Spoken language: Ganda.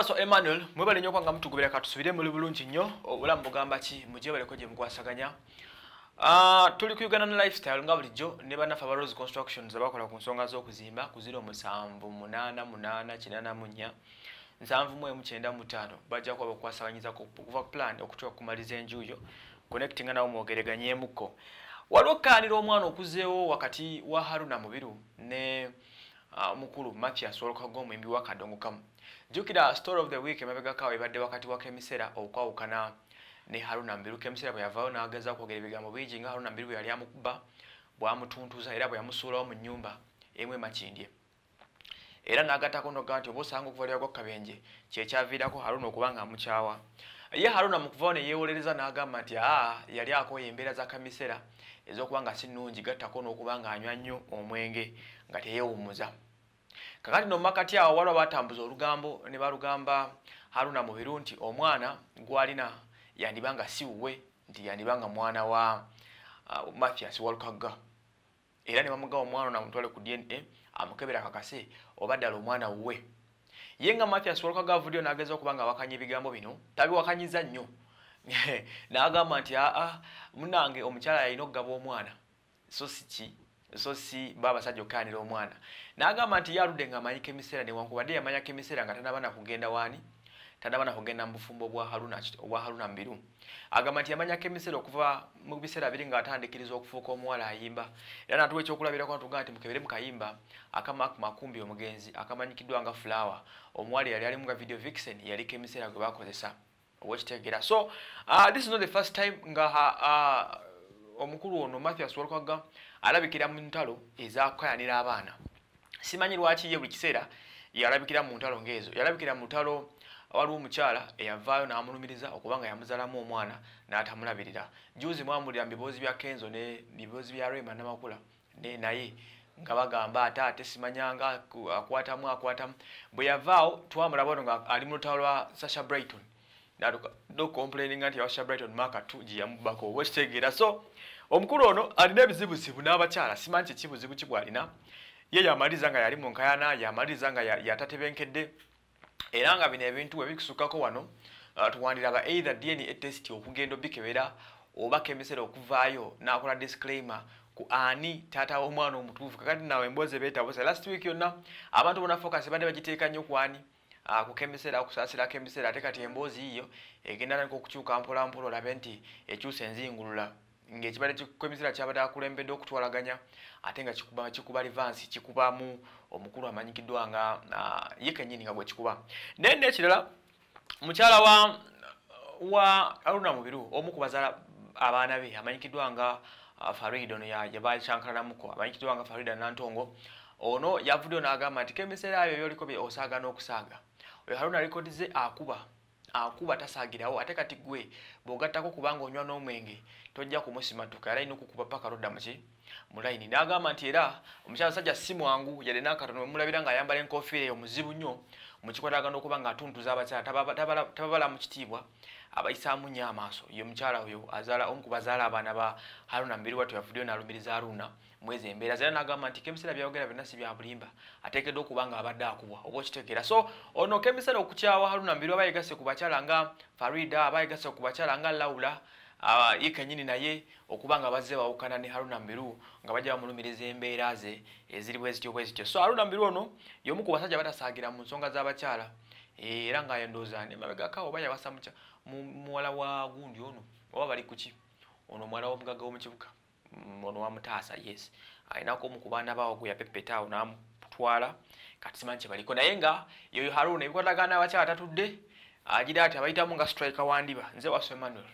maso Emmanuel mwebale nyo kwanga mtugubira katusubire muli bulunji nyo obulamu bugamba ki mujye bale koje mukwasaganya ah uh, tuli kuyugana na lifestyle nga bulijjo ne bana Favaros Construction zabakola ku nsonga zo kuzimba ku 0 musambu munana munana chinana munya nsambu mwe mchenda mutano bajja kwa bakwasaganyiza ku kuva plan okutwa kumaliza enju yo connecting nawo mwogereganye muko walokaniro omwana okuzeewo wakati wa Haruna Mubiru ne Ah, mukulu match yasoloka gomwembi wakadongokamu jukira story of the week emabegaka webadde wakati wakemisera okwawukana ne haruna mbiru kemisera bweyavaayo nageza kwogera ebigambo bingi nga haruna mbiru yali amukuba bwamutuntuza era bweyamusuulawo mu nyumba emu emakindye era nagatako nogaa nti oba osanga okuvalira gwakkabenje kyekyaviirako haruna okubanga amukyawa ye haruna mukuvone yeewolereza n'agamba nti a yali akoye embeera za kamiseera ez'okuba nga si nnungi gattako n'okuba ng'anywa nnyo omwenge nga teyeewummuza kakati no mumakati awo waliwo batambuza olugambo ne balugamba haruna mu biru nti omwana gwalina yandibanga si wuwe nti yandibanga mwana wa uh, mathias walukagga era ne bamugawa omwana onamutwale ku dna amukebera kakase oba ddala omwana wuwe ye nga mathias walkagavudio n'agezao okuba nga awakanya ebigambo bino tabiwakanyiza nnyo n'agamba nti aa munange omukyala yalina okugaba omwana so siki so si baabasajja okukaanira omwana n'agamba nti ye aludde ng'amanyika emiseera newankubadde yamanyako emiseera nga tanabana kugenda waani tandabana kugenda mu bufumbo obwa haluna mbiru agamba nti yamanyako emiseera okuva mu biseera biri ngaatandikiriza okufuuka omuwala ayimba era natuwa ekyokulabirako natugaa nti mukebere mu kayimba akamak makumbi omugenzi akamanyikiddwa nga fulawa omuwala yali alimu nga video vixen yaliko emiseera gwe bakozesa owekitegera so uh, this is not the first time nga uh, uh omukulu ono mathias walkaga alabikira mu ntalo ezakayanira abaana simanyi lwaki ye buli kiseera yalabikira mu ntalo ngaezo yalabikira mu ntalo waliwo omukyala eyavaayo n'amulumiriza okuba nga yamuzaalamu omwana n'atamulabirira juzi mwamulira mubibozi bya kenzo ne bibozi bya rema namakula ne naye nga bagamba ate ate simanyanga akwatamu akwatamu bwe yavaawo twamulaba no ngaali mu lutalo lwa sasha brighton nokomplaininga nti yawasha brighton maka t gye yamubbako wekitegeera so omukulu ono alina ebizibuzibu n'abakyala simanyi kikibuzibu kibwalina ye yamaliriza nga yali mu nkayana yamaliriza nga yatatebenkedde era nga bino ebintu webikusukako wano tuwandiraga either dna test okugenda obikebera oba kemisere okuvaayo nakola disclaimer ku ani taata womwana omutuufu kakati nawe emboozi ebeetabosa last week yonna abantu bona focus badde bagiteeka nnyo ku ani ah, kukemisera okusaasira kemisera ate kati emboozi yiyo egenda tandika okukyuka mpolampola olabe nti ekyusa enzingulula ngaekibala kyekukomezera kyabadde akulembedde okutwalaganya ate nga kikuba livansi kikubamu omukulu amanyikiddwa nga ah, ye kenyini nga gwekikuba naye ne ekirala mukyala wa wa aruna mubiru omu kubazala abaana be amanyikiddwa nga ah, farid ono yebakyankalalamuko amanyikiddwa nga farida nantongo ono yavuddeo n'agamba nti kemiseera ayo yoliko bye osaaga n'okusaaga oyo haruna likodi ze akuba akuba tasagirawo ate kati gwe bwogattako kubanga onywa n'omwenge tojja kumusimatuka era ayina okukuba paka rodda muki mulayini n'agamba nti era omukyala sajja si mwangu yadde n'akatono wemulabira ng'ayambala enkofiira eyo muzibu nnyo mukikwatagana okuba ng'atuntuza abakyala tababala mu kitiibwa abayisaamu nnyo amaaso ye mukyala oyo omu ku bazaala abaana ba haruna mubiri watu yafuddeyo n'alumiriza haruna mwezi embeera zera n'agamba nti kemiseera byayogera byonna si byabulimba ateekeddwa okuba nga abadde akubwa oba okitegeera so ono kemiseera okukyawa haruna mubiri aba yegase ku bakyala nga farida aba yegase ku bakyala nga laula ye kenyini naye okuba nga bazze bawukana ne haruna mbiru nga bajja bamulumiriza embeera ze eziri bwezityo bwezityo so haruna mbiru ono y'omu ku basajja batasaagira mu nsonga z'abakyala era ngaayondooza nemabegaka oba yabasa muwala wa gundi ono oba bali kuki ono omuwala womugaga womukibuka mm, ono wamutaasa yes ayinaku omu ku baana baawo gwe yapepeta awo n'amutwala kati simanyi kye baliko naye nga yoyo haruna ebikwatagana abakyala tatudde agira ati abayitamu nga striker wandiba nze wasu emmanuel